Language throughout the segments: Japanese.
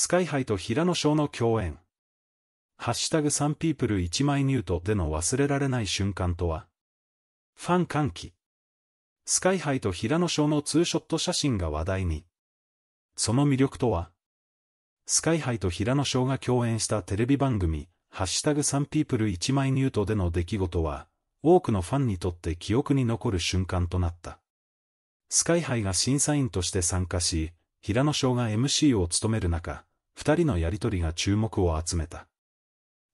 スカイハイと平野翔の共演。ハッシュタグサンピープル1枚ニュートでの忘れられない瞬間とはファン歓喜。スカイハイと平野翔のツーショット写真が話題に。その魅力とはスカイハイと平野翔が共演したテレビ番組、ハッシュタグサンピープル1枚ニュートでの出来事は、多くのファンにとって記憶に残る瞬間となった。スカイハイが審査員として参加し、平野翔が MC を務める中、二人のやりとりが注目を集めた。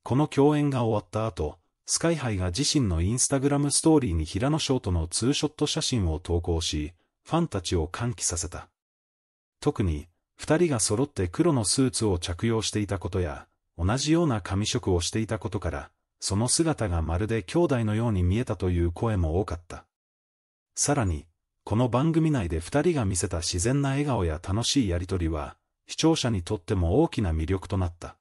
この共演が終わった後、スカイハイが自身のインスタグラムストーリーに平野翔とのツーショット写真を投稿し、ファンたちを歓喜させた。特に、二人が揃って黒のスーツを着用していたことや、同じような髪色をしていたことから、その姿がまるで兄弟のように見えたという声も多かった。さらに、この番組内で二人が見せた自然な笑顔や楽しいやりとりは、視聴者にとっても大きな魅力となった。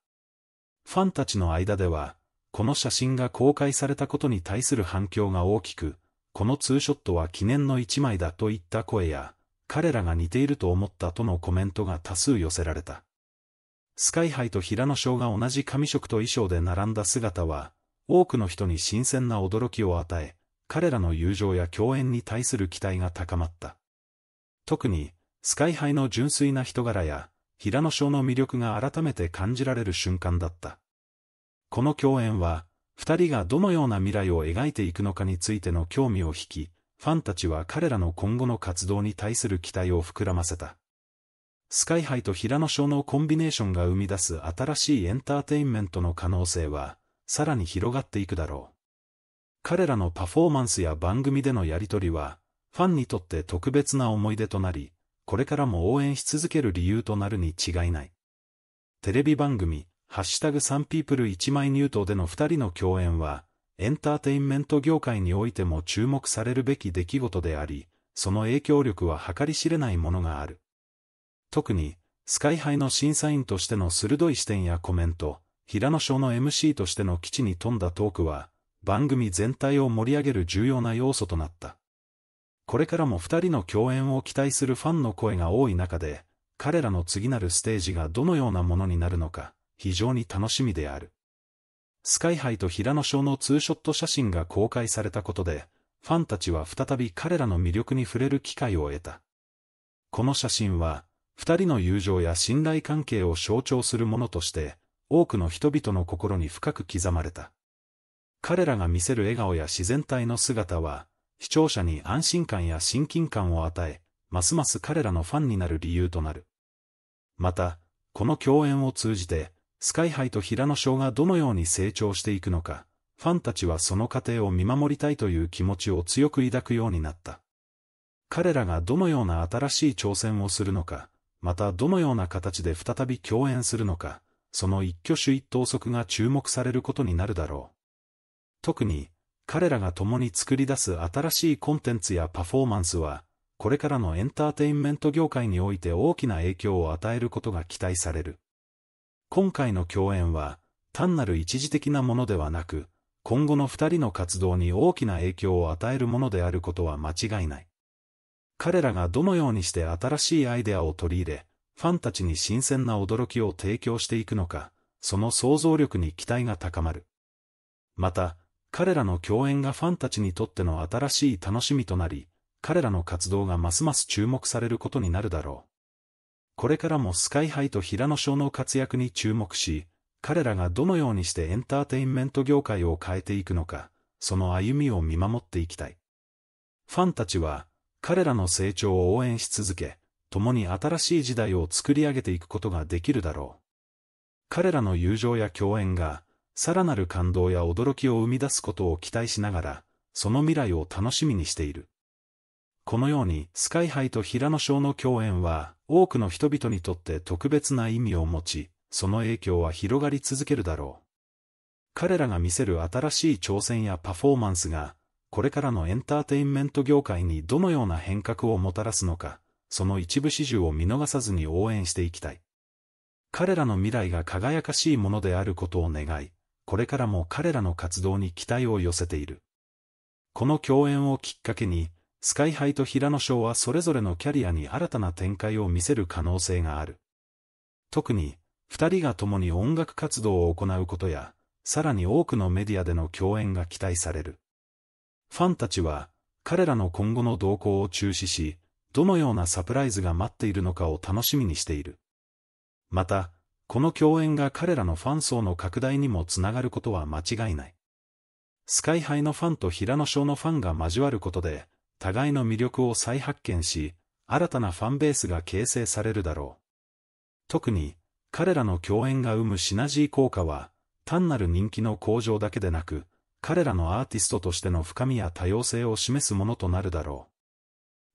ファンたちの間では、この写真が公開されたことに対する反響が大きく、このツーショットは記念の一枚だといった声や、彼らが似ていると思ったとのコメントが多数寄せられた。スカイハイと平野翔が同じ髪色と衣装で並んだ姿は、多くの人に新鮮な驚きを与え、彼らの友情や共演に対する期待が高まった。特に、スカイハイの純粋な人柄や、平野翔の魅力が改めて感じられる瞬間だった。この共演は、二人がどのような未来を描いていくのかについての興味を引き、ファンたちは彼らの今後の活動に対する期待を膨らませた。スカイハイと平野翔のコンビネーションが生み出す新しいエンターテインメントの可能性は、さらに広がっていくだろう。彼らのパフォーマンスや番組でのやりとりは、ファンにとって特別な思い出となり、これからも応援し続ける理由となるに違いない。テレビ番組、ハッシュタグサンピープル1枚入党での2人の共演は、エンターテインメント業界においても注目されるべき出来事であり、その影響力は計り知れないものがある。特に、スカイハイの審査員としての鋭い視点やコメント、平野賞の MC としての基地に富んだトークは、番組全体を盛り上げる重要な要素となった。これからも二人の共演を期待するファンの声が多い中で、彼らの次なるステージがどのようなものになるのか、非常に楽しみである。スカイハイと平野翔のツーショット写真が公開されたことで、ファンたちは再び彼らの魅力に触れる機会を得た。この写真は、二人の友情や信頼関係を象徴するものとして、多くの人々の心に深く刻まれた。彼らが見せる笑顔や自然体の姿は、視聴者に安心感や親近感を与え、ますます彼らのファンになる理由となる。また、この共演を通じて、スカイハイと平野翔がどのように成長していくのか、ファンたちはその過程を見守りたいという気持ちを強く抱くようになった。彼らがどのような新しい挑戦をするのか、またどのような形で再び共演するのか、その一挙手一投足が注目されることになるだろう。特に、彼らが共に作り出す新しいコンテンツやパフォーマンスは、これからのエンターテインメント業界において大きな影響を与えることが期待される。今回の共演は、単なる一時的なものではなく、今後の二人の活動に大きな影響を与えるものであることは間違いない。彼らがどのようにして新しいアイデアを取り入れ、ファンたちに新鮮な驚きを提供していくのか、その想像力に期待が高まる。また、彼らの共演がファンたちにとっての新しい楽しみとなり、彼らの活動がますます注目されることになるだろう。これからもスカイハイと平野翔の活躍に注目し、彼らがどのようにしてエンターテインメント業界を変えていくのか、その歩みを見守っていきたい。ファンたちは、彼らの成長を応援し続け、共に新しい時代を作り上げていくことができるだろう。彼らの友情や共演が、さらなる感動や驚きを生み出すことを期待しながら、その未来を楽しみにしている。このように、スカイハイと平野翔の共演は、多くの人々にとって特別な意味を持ち、その影響は広がり続けるだろう。彼らが見せる新しい挑戦やパフォーマンスが、これからのエンターテインメント業界にどのような変革をもたらすのか、その一部始終を見逃さずに応援していきたい。彼らの未来が輝かしいものであることを願い、これからも彼らの活動に期待を寄せている。この共演をきっかけに、スカイハイと平野翔はそれぞれのキャリアに新たな展開を見せる可能性がある。特に、二人が共に音楽活動を行うことや、さらに多くのメディアでの共演が期待される。ファンたちは、彼らの今後の動向を注視し、どのようなサプライズが待っているのかを楽しみにしている。また、この共演が彼らのファン層の拡大にもつながることは間違いない。スカイハイのファンと平野翔のファンが交わることで、互いの魅力を再発見し、新たなファンベースが形成されるだろう。特に、彼らの共演が生むシナジー効果は、単なる人気の向上だけでなく、彼らのアーティストとしての深みや多様性を示すものとなるだろう。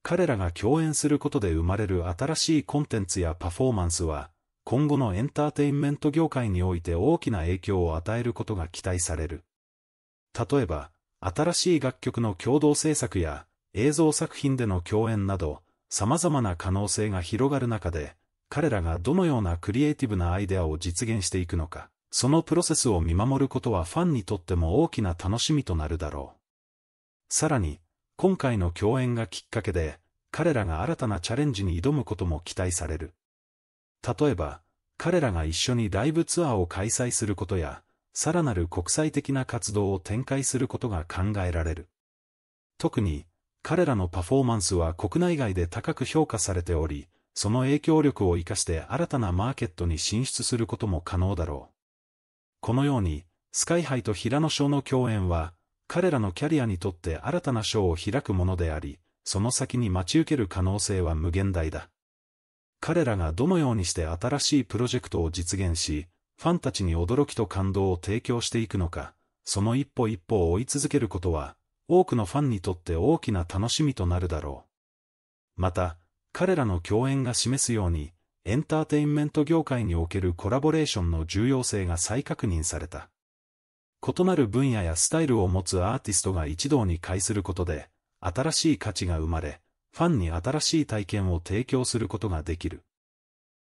彼らが共演することで生まれる新しいコンテンツやパフォーマンスは、今後のエンターテインメント業界において大きな影響を与えることが期待される。例えば、新しい楽曲の共同制作や映像作品での共演など、様々な可能性が広がる中で、彼らがどのようなクリエイティブなアイデアを実現していくのか、そのプロセスを見守ることはファンにとっても大きな楽しみとなるだろう。さらに、今回の共演がきっかけで、彼らが新たなチャレンジに挑むことも期待される。例えば、彼らが一緒にライブツアーを開催することや、さらなる国際的な活動を展開することが考えられる。特に、彼らのパフォーマンスは国内外で高く評価されており、その影響力を生かして新たなマーケットに進出することも可能だろう。このように、スカイハイと平野賞の共演は、彼らのキャリアにとって新たな賞を開くものであり、その先に待ち受ける可能性は無限大だ。彼らがどのようにして新しいプロジェクトを実現し、ファンたちに驚きと感動を提供していくのか、その一歩一歩を追い続けることは、多くのファンにとって大きな楽しみとなるだろう。また、彼らの共演が示すように、エンターテインメント業界におけるコラボレーションの重要性が再確認された。異なる分野やスタイルを持つアーティストが一堂に会することで、新しい価値が生まれ、ファンに新しい体験を提供することができる。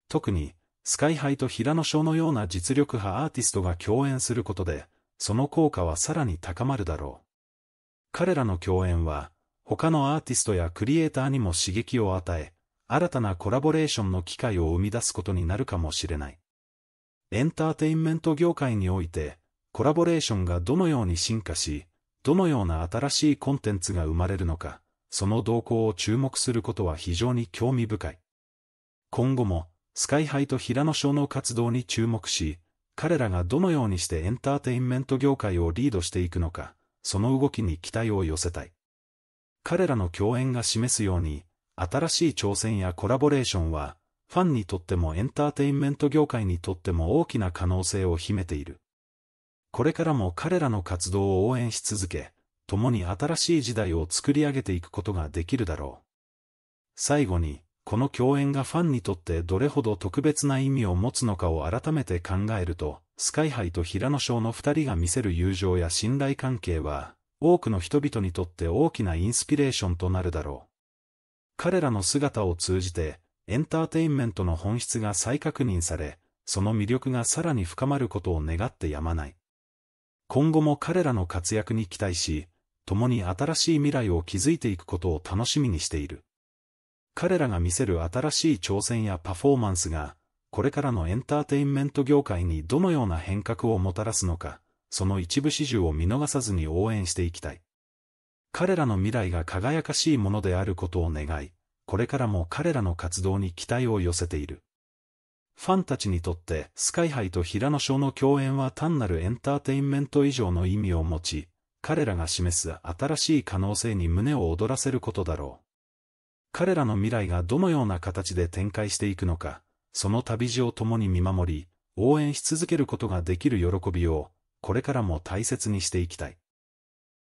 特に、スカイハイと平野翔のような実力派アーティストが共演することで、その効果はさらに高まるだろう。彼らの共演は、他のアーティストやクリエイターにも刺激を与え、新たなコラボレーションの機会を生み出すことになるかもしれない。エンターテインメント業界において、コラボレーションがどのように進化し、どのような新しいコンテンツが生まれるのか、その動向を注目することは非常に興味深い。今後も、スカイハイと平野翔の活動に注目し、彼らがどのようにしてエンターテインメント業界をリードしていくのか、その動きに期待を寄せたい。彼らの共演が示すように、新しい挑戦やコラボレーションは、ファンにとってもエンターテインメント業界にとっても大きな可能性を秘めている。これからも彼らの活動を応援し続け、共に新しい時代を作り上げていくことができるだろう。最後に、この共演がファンにとってどれほど特別な意味を持つのかを改めて考えると、スカイハイと平野翔の二人が見せる友情や信頼関係は、多くの人々にとって大きなインスピレーションとなるだろう。彼らの姿を通じて、エンターテインメントの本質が再確認され、その魅力がさらに深まることを願ってやまない。今後も彼らの活躍に期待し、共に新しい未来を築いていくことを楽しみにしている。彼らが見せる新しい挑戦やパフォーマンスが、これからのエンターテインメント業界にどのような変革をもたらすのか、その一部始終を見逃さずに応援していきたい。彼らの未来が輝かしいものであることを願い、これからも彼らの活動に期待を寄せている。ファンたちにとって、スカイハイと平野翔の共演は単なるエンターテインメント以上の意味を持ち、彼らが示す新しい可能性に胸を躍らせることだろう。彼らの未来がどのような形で展開していくのか、その旅路を共に見守り、応援し続けることができる喜びを、これからも大切にしていきたい。